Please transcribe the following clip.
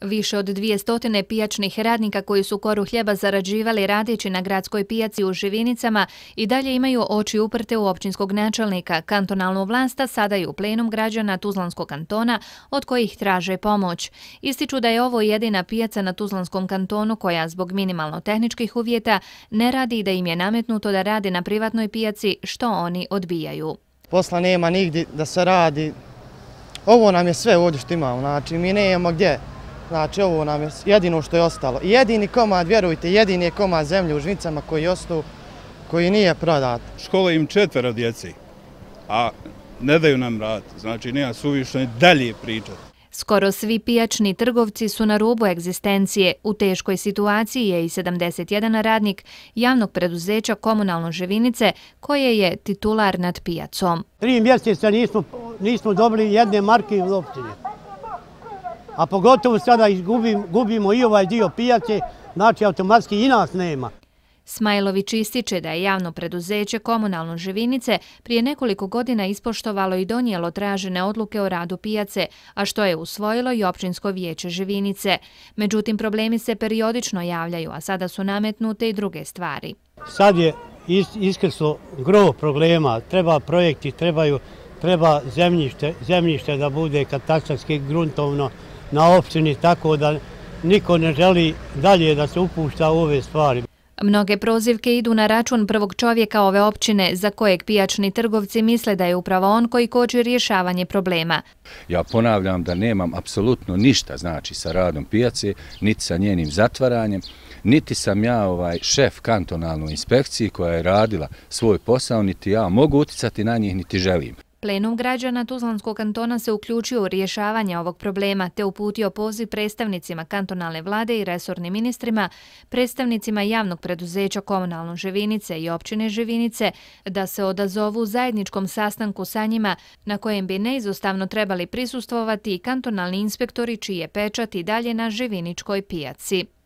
Više od dvije stotine pijačnih radnika koji su koru hljeba zarađivali radići na gradskoj pijaci u Živinicama i dalje imaju oči uprte u općinskog načelnika. Kantonalnu vlasta sada je u plenum građana Tuzlanskog kantona od kojih traže pomoć. Ističu da je ovo jedina pijaca na Tuzlanskom kantonu koja zbog minimalno tehničkih uvjeta ne radi i da im je nametnuto da radi na privatnoj pijaci što oni odbijaju. Posla nema nigdje da se radi. Ovo nam je sve ovdje što imamo. Znači mi nemamo gdje Znači, ovo nam je jedino što je ostalo. Jedini komad, vjerujte, jedini je komad zemlje u Žnicama koji je ostao, koji nije prodat. Škola im četvera djeci, a ne daju nam rad. Znači, nema suvišno dalje pričati. Skoro svi pijačni trgovci su na rubu egzistencije. U teškoj situaciji je i 71 radnik javnog preduzeća komunalno živinice koje je titular nad pijacom. Tri mjeseca nismo, nismo dobili jedne marke u općinu a pogotovo sada gubimo i ovaj dio pijace, znači automatski i nas nema. Smajlović ističe da je javno preduzeće komunalno živinice prije nekoliko godina ispoštovalo i donijelo tražene odluke o radu pijace, a što je usvojilo i općinsko vijeće živinice. Međutim, problemi se periodično javljaju, a sada su nametnute i druge stvari. Sad je iskreslo gro problema, treba projekti, treba zemljište da bude katastarski gruntovno, na općini, tako da niko ne želi dalje da se upušta u ove stvari. Mnoge prozivke idu na račun prvog čovjeka ove općine za kojeg pijačni trgovci misle da je upravo on koji koči rješavanje problema. Ja ponavljam da nemam apsolutno ništa znači sa radom pijace, niti sa njenim zatvaranjem, niti sam ja ovaj šef kantonalnoj inspekciji koja je radila svoj posao, niti ja mogu uticati na njih, niti želim. Plenum građana Tuzlanskog kantona se uključio u rješavanje ovog problema te uputio poziv predstavnicima kantonalne vlade i resornim ministrima, predstavnicima javnog preduzeća komunalnom Živinice i općine Živinice da se odazovu zajedničkom sastanku sa njima na kojem bi neizostavno trebali prisustvovati i kantonalni inspektori čije pečati dalje na Ževiničkoj pijaci.